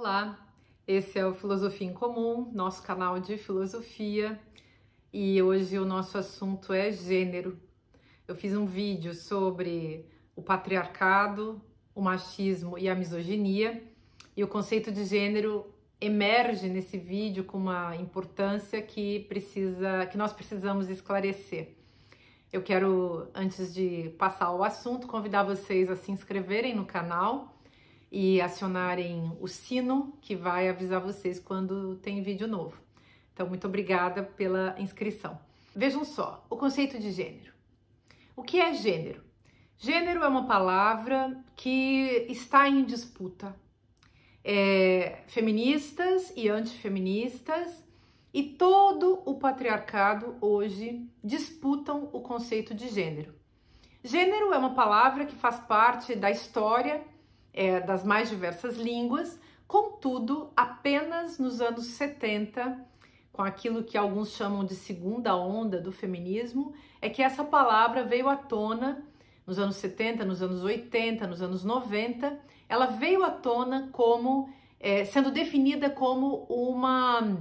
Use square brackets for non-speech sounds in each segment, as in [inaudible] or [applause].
Olá, esse é o Filosofia em Comum, nosso canal de filosofia, e hoje o nosso assunto é gênero. Eu fiz um vídeo sobre o patriarcado, o machismo e a misoginia, e o conceito de gênero emerge nesse vídeo com uma importância que precisa que nós precisamos esclarecer. Eu quero, antes de passar ao assunto, convidar vocês a se inscreverem no canal e acionarem o sino que vai avisar vocês quando tem vídeo novo. Então, muito obrigada pela inscrição. Vejam só o conceito de gênero. O que é gênero? Gênero é uma palavra que está em disputa. É, feministas e antifeministas e todo o patriarcado hoje disputam o conceito de gênero. Gênero é uma palavra que faz parte da história é, das mais diversas línguas, contudo, apenas nos anos 70, com aquilo que alguns chamam de segunda onda do feminismo, é que essa palavra veio à tona nos anos 70, nos anos 80, nos anos 90, ela veio à tona como é, sendo definida como uma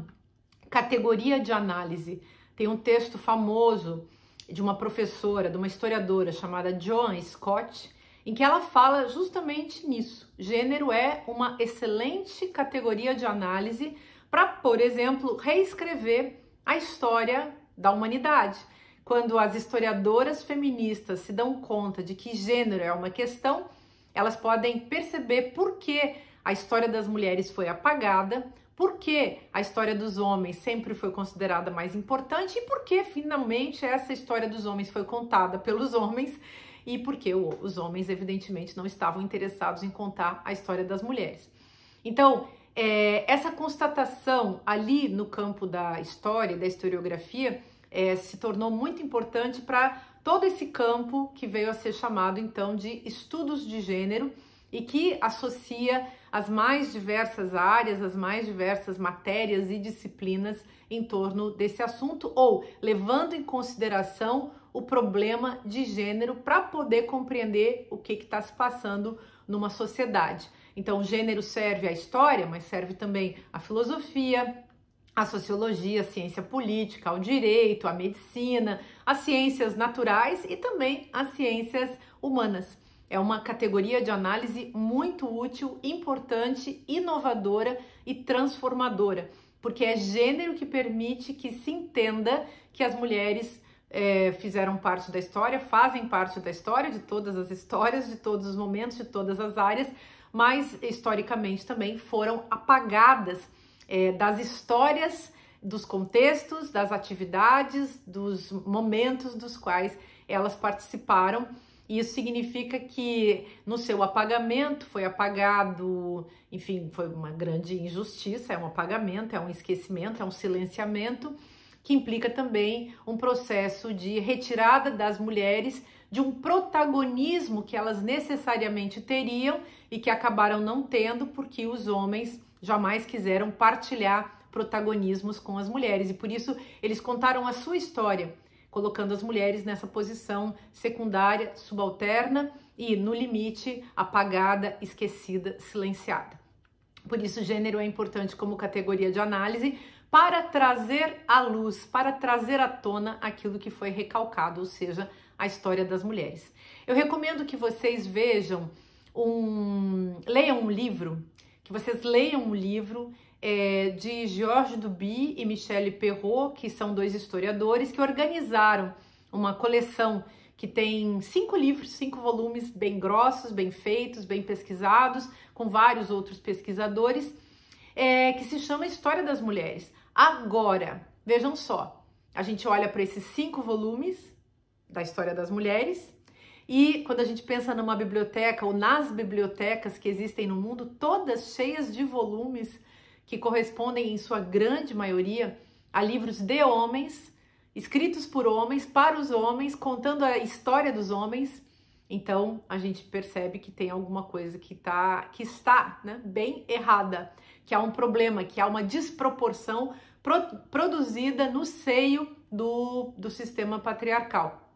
categoria de análise. Tem um texto famoso de uma professora, de uma historiadora chamada Joan Scott, em que ela fala justamente nisso. Gênero é uma excelente categoria de análise para, por exemplo, reescrever a história da humanidade. Quando as historiadoras feministas se dão conta de que gênero é uma questão, elas podem perceber por que a história das mulheres foi apagada, por que a história dos homens sempre foi considerada mais importante e por que finalmente essa história dos homens foi contada pelos homens e porque os homens, evidentemente, não estavam interessados em contar a história das mulheres. Então, é, essa constatação ali no campo da história, da historiografia, é, se tornou muito importante para todo esse campo que veio a ser chamado então de estudos de gênero e que associa as mais diversas áreas, as mais diversas matérias e disciplinas em torno desse assunto, ou levando em consideração o problema de gênero para poder compreender o que está se passando numa sociedade. Então, o gênero serve à história, mas serve também à filosofia, à sociologia, à ciência política, ao direito, à medicina, às ciências naturais e também às ciências humanas. É uma categoria de análise muito útil, importante, inovadora e transformadora, porque é gênero que permite que se entenda que as mulheres é, fizeram parte da história, fazem parte da história, de todas as histórias, de todos os momentos, de todas as áreas, mas historicamente também foram apagadas é, das histórias, dos contextos, das atividades, dos momentos dos quais elas participaram. Isso significa que no seu apagamento foi apagado, enfim, foi uma grande injustiça, é um apagamento, é um esquecimento, é um silenciamento que implica também um processo de retirada das mulheres de um protagonismo que elas necessariamente teriam e que acabaram não tendo porque os homens jamais quiseram partilhar protagonismos com as mulheres e por isso eles contaram a sua história, colocando as mulheres nessa posição secundária, subalterna e no limite apagada, esquecida, silenciada. Por isso, gênero é importante como categoria de análise, para trazer à luz, para trazer à tona aquilo que foi recalcado, ou seja, a história das mulheres. Eu recomendo que vocês vejam um. leiam um livro, que vocês leiam um livro é, de Georges Duby e Michelle Perrault, que são dois historiadores que organizaram uma coleção que tem cinco livros, cinco volumes bem grossos, bem feitos, bem pesquisados, com vários outros pesquisadores é, que se chama História das Mulheres. Agora, vejam só, a gente olha para esses cinco volumes da História das Mulheres e quando a gente pensa numa biblioteca ou nas bibliotecas que existem no mundo, todas cheias de volumes que correspondem, em sua grande maioria, a livros de homens, escritos por homens, para os homens, contando a história dos homens. Então a gente percebe que tem alguma coisa que, tá, que está né, bem errada, que há um problema, que há uma desproporção pro, produzida no seio do, do sistema patriarcal.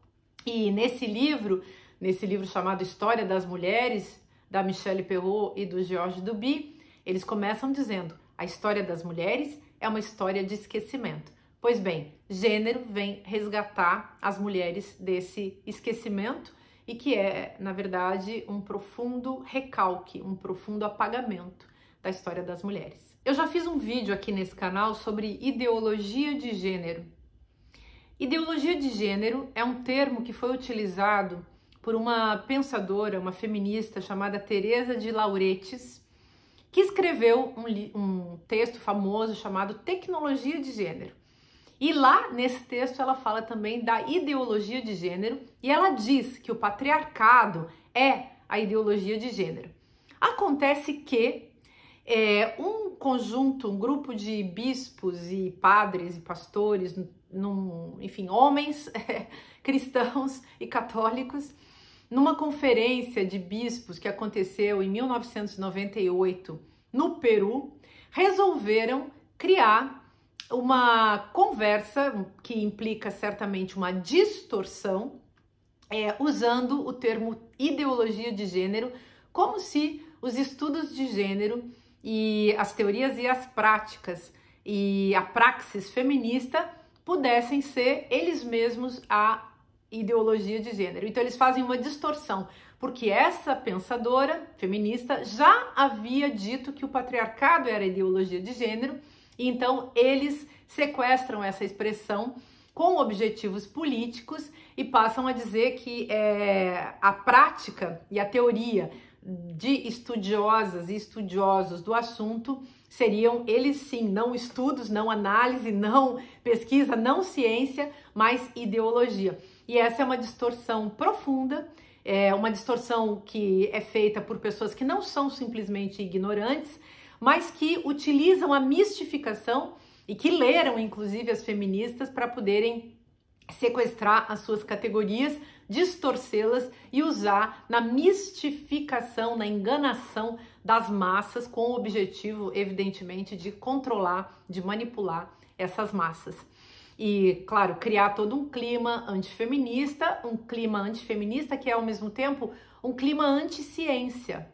E nesse livro, nesse livro chamado História das Mulheres, da Michelle Perrault e do Georges Duby, eles começam dizendo: a história das mulheres é uma história de esquecimento. Pois bem, gênero vem resgatar as mulheres desse esquecimento e que é, na verdade, um profundo recalque, um profundo apagamento da história das mulheres. Eu já fiz um vídeo aqui nesse canal sobre ideologia de gênero. Ideologia de gênero é um termo que foi utilizado por uma pensadora, uma feminista chamada Teresa de Lauretis, que escreveu um, um texto famoso chamado Tecnologia de Gênero. E lá nesse texto ela fala também da ideologia de gênero e ela diz que o patriarcado é a ideologia de gênero. Acontece que é, um conjunto, um grupo de bispos e padres e pastores, num, enfim, homens é, [laughs] cristãos e católicos, numa conferência de bispos que aconteceu em 1998 no Peru, resolveram criar uma conversa que implica certamente uma distorção, é, usando o termo ideologia de gênero, como se os estudos de gênero e as teorias e as práticas e a praxis feminista pudessem ser eles mesmos a ideologia de gênero. Então eles fazem uma distorção, porque essa pensadora feminista já havia dito que o patriarcado era ideologia de gênero então, eles sequestram essa expressão com objetivos políticos e passam a dizer que é, a prática e a teoria de estudiosas e estudiosos do assunto seriam eles sim, não estudos, não análise, não pesquisa, não ciência, mas ideologia. E essa é uma distorção profunda, é uma distorção que é feita por pessoas que não são simplesmente ignorantes, mas que utilizam a mistificação e que leram, inclusive, as feministas para poderem sequestrar as suas categorias, distorcê-las e usar na mistificação, na enganação das massas, com o objetivo, evidentemente, de controlar, de manipular essas massas. E, claro, criar todo um clima antifeminista, um clima antifeminista que é, ao mesmo tempo, um clima anti-ciência,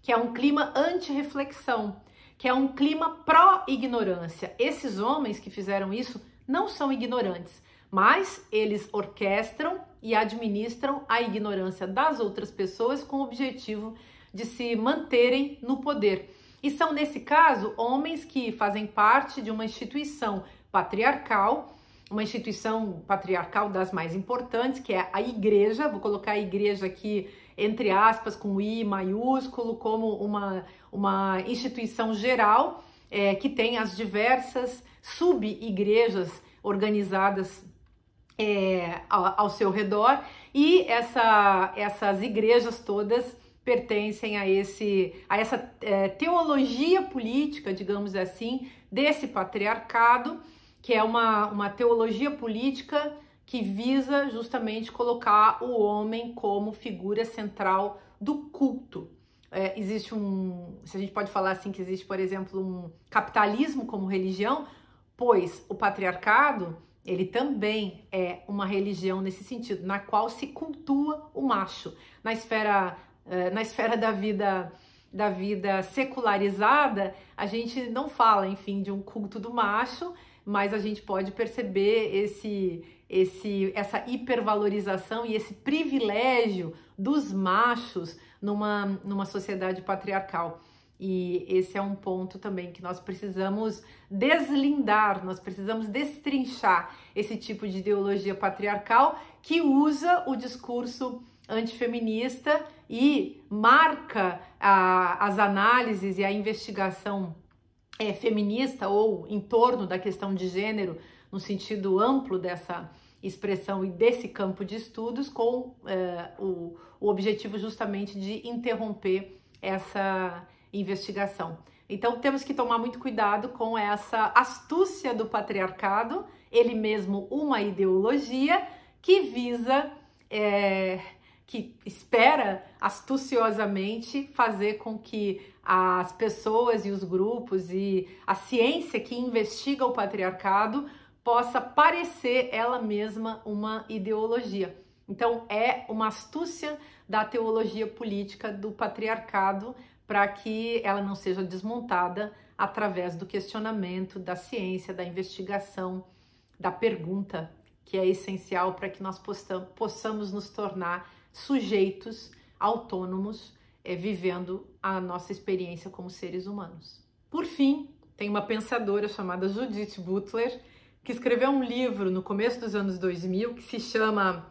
que é um clima anti-reflexão que é um clima pró-ignorância. Esses homens que fizeram isso não são ignorantes, mas eles orquestram e administram a ignorância das outras pessoas com o objetivo de se manterem no poder. E são, nesse caso, homens que fazem parte de uma instituição patriarcal, uma instituição patriarcal das mais importantes, que é a igreja. Vou colocar a igreja aqui entre aspas, com I maiúsculo, como uma, uma instituição geral é, que tem as diversas sub-igrejas organizadas é, ao, ao, seu redor, e essa, essas igrejas todas pertencem a, esse, a essa é, teologia política, digamos assim, desse patriarcado, que é uma, uma teologia política que visa justamente colocar o homem como figura central do culto. É, existe um, se a gente pode falar assim, que existe, por exemplo, um capitalismo como religião, pois o patriarcado ele também é uma religião nesse sentido, na qual se cultua o macho. Na esfera, é, na esfera da vida da vida secularizada, a gente não fala, enfim, de um culto do macho, mas a gente pode perceber esse esse, essa hipervalorização e esse privilégio dos machos numa, numa sociedade patriarcal. E esse é um ponto também que nós precisamos deslindar, nós precisamos destrinchar esse tipo de ideologia patriarcal que usa o discurso antifeminista e marca a, as análises e a investigação é, feminista ou em torno da questão de gênero, no sentido amplo dessa, expressão e desse campo de estudos, com é, o, o objetivo justamente de interromper essa investigação. Então temos que tomar muito cuidado com essa astúcia do patriarcado, ele mesmo uma ideologia que visa, é, que espera astuciosamente fazer com que as pessoas e os grupos e a ciência que investiga o patriarcado possa parecer ela mesma uma ideologia. Então, é uma astúcia da teologia política do patriarcado para que ela não seja desmontada através do questionamento, da ciência, da investigação, da pergunta, que é essencial para que nós possamos nos tornar sujeitos autônomos, é, vivendo a nossa experiência como seres humanos. Por fim, tem uma pensadora chamada Judith Butler que escreveu um livro no começo dos anos 2000 que se chama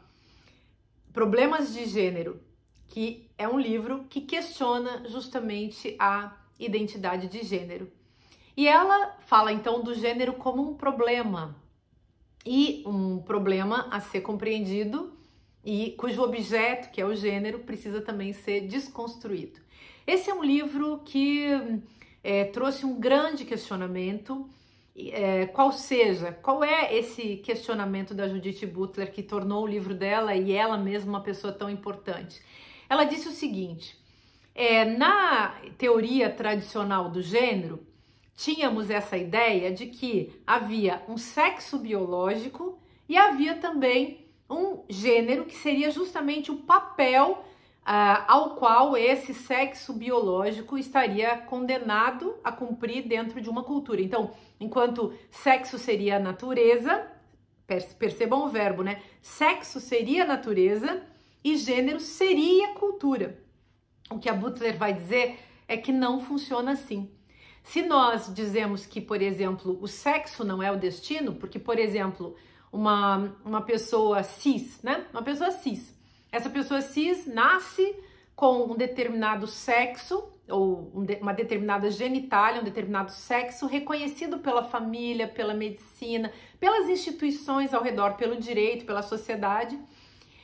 Problemas de Gênero, que é um livro que questiona justamente a identidade de gênero. E ela fala então do gênero como um problema e um problema a ser compreendido e cujo objeto, que é o gênero, precisa também ser desconstruído. Esse é um livro que é, trouxe um grande questionamento é, qual seja, qual é esse questionamento da Judith Butler que tornou o livro dela e ela mesma uma pessoa tão importante? Ela disse o seguinte: é, na teoria tradicional do gênero, tínhamos essa ideia de que havia um sexo biológico e havia também um gênero que seria justamente o papel Uh, ao qual esse sexo biológico estaria condenado a cumprir dentro de uma cultura. Então, enquanto sexo seria a natureza, percebam o verbo, né? Sexo seria a natureza e gênero seria cultura. O que a Butler vai dizer é que não funciona assim. Se nós dizemos que, por exemplo, o sexo não é o destino, porque, por exemplo, uma, uma pessoa cis, né? Uma pessoa cis, essa pessoa é cis nasce com um determinado sexo ou uma determinada genitália, um determinado sexo reconhecido pela família, pela medicina, pelas instituições ao redor, pelo direito, pela sociedade.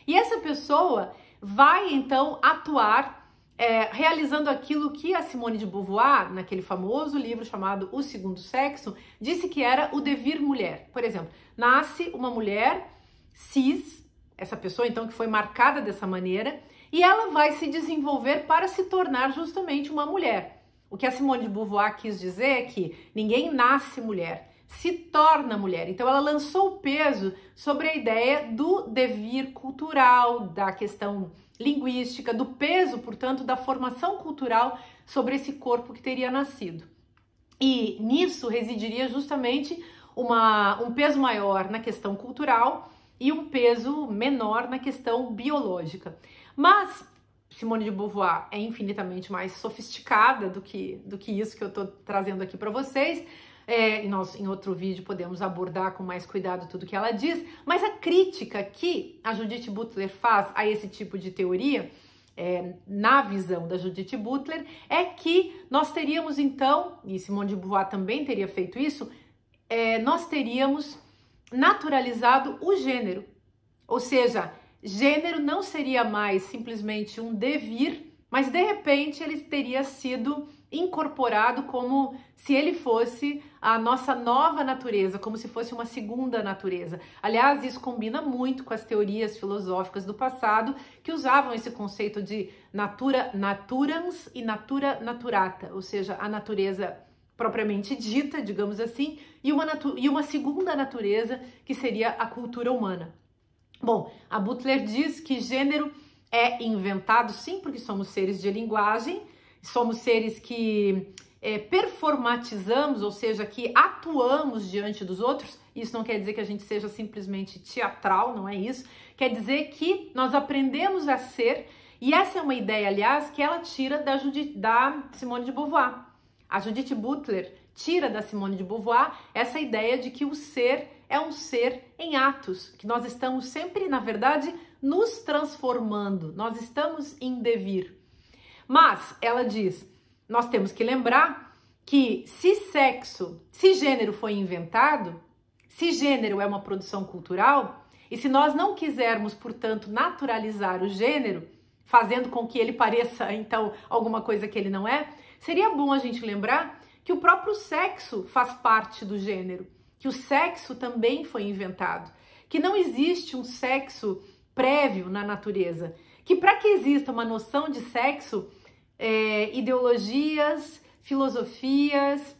E essa pessoa vai então atuar é, realizando aquilo que a Simone de Beauvoir, naquele famoso livro chamado O Segundo Sexo, disse que era o devir mulher. Por exemplo, nasce uma mulher cis, essa pessoa então que foi marcada dessa maneira, e ela vai se desenvolver para se tornar justamente uma mulher. O que a Simone de Beauvoir quis dizer é que ninguém nasce mulher, se torna mulher. Então ela lançou o peso sobre a ideia do devir cultural, da questão linguística, do peso, portanto, da formação cultural sobre esse corpo que teria nascido. E nisso residiria justamente uma, um peso maior na questão cultural e um peso menor na questão biológica. Mas Simone de Beauvoir é infinitamente mais sofisticada do que, do que isso que eu estou trazendo aqui para vocês. É, nós, em outro vídeo, podemos abordar com mais cuidado tudo que ela diz, mas a crítica que a Judith Butler faz a esse tipo de teoria, é, na visão da Judith Butler, é que nós teríamos então, e Simone de Beauvoir também teria feito isso, é, nós teríamos naturalizado o gênero. Ou seja, gênero não seria mais simplesmente um devir, mas de repente ele teria sido incorporado como se ele fosse a nossa nova natureza, como se fosse uma segunda natureza. Aliás, isso combina muito com as teorias filosóficas do passado que usavam esse conceito de natura naturans e natura naturata, ou seja, a natureza propriamente dita, digamos assim, e uma, e uma segunda natureza, que seria a cultura humana. Bom, a Butler diz que gênero é inventado, sim, porque somos seres de linguagem, somos seres que é, performatizamos, ou seja, que atuamos diante dos outros. Isso não quer dizer que a gente seja simplesmente teatral, não é isso. Quer dizer que nós aprendemos a ser, e essa é uma ideia, aliás, que ela tira da, da Simone de Beauvoir a Judith Butler tira da Simone de Beauvoir essa ideia de que o ser é um ser em atos, que nós estamos sempre, na verdade, nos transformando, nós estamos em devir. Mas ela diz: nós temos que lembrar que se sexo, se gênero foi inventado, se gênero é uma produção cultural, e se nós não quisermos, portanto, naturalizar o gênero, fazendo com que ele pareça [laughs] então alguma coisa que ele não é, Seria bom a gente lembrar que o próprio sexo faz parte do gênero, que o sexo também foi inventado, que não existe um sexo prévio na natureza, que para que exista uma noção de sexo, é, ideologias, filosofias,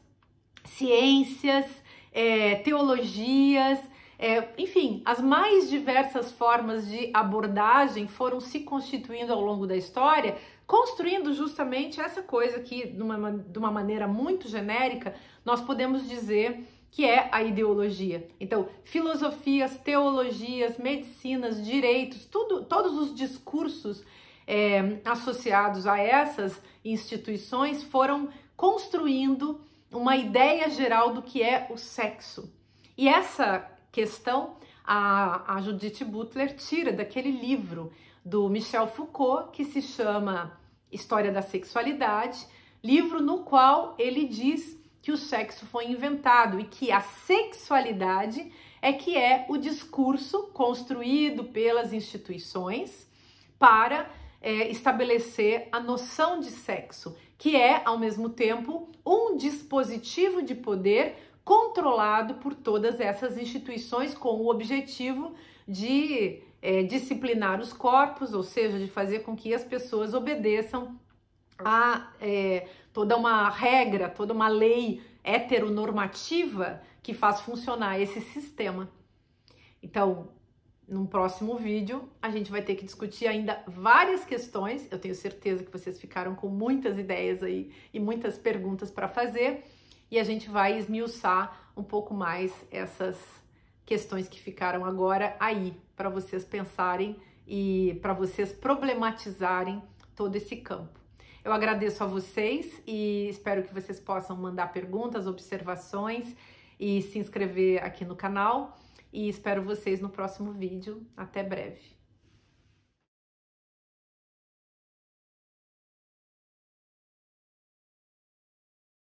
ciências, é, teologias, é, enfim, as mais diversas formas de abordagem foram se constituindo ao longo da história construindo justamente essa coisa que, de uma, de uma maneira muito genérica, nós podemos dizer que é a ideologia. Então, filosofias, teologias, medicinas, direitos, tudo, todos os discursos é, associados a essas instituições foram construindo uma ideia geral do que é o sexo. E essa questão a, a Judith Butler tira daquele livro do Michel Foucault, que se chama História da Sexualidade, livro no qual ele diz que o sexo foi inventado e que a sexualidade é que é o discurso construído pelas instituições para é, estabelecer a noção de sexo, que é, ao mesmo tempo, um dispositivo de poder controlado por todas essas instituições com o objetivo de é, disciplinar os corpos, ou seja, de fazer com que as pessoas obedeçam a é, toda uma regra, toda uma lei heteronormativa que faz funcionar esse sistema. Então, num próximo vídeo, a gente vai ter que discutir ainda várias questões. Eu tenho certeza que vocês ficaram com muitas ideias aí e muitas perguntas para fazer, e a gente vai esmiuçar um pouco mais essas questões que ficaram agora aí para vocês pensarem e para vocês problematizarem todo esse campo. Eu agradeço a vocês e espero que vocês possam mandar perguntas, observações e se inscrever aqui no canal. E espero vocês no próximo vídeo. Até breve!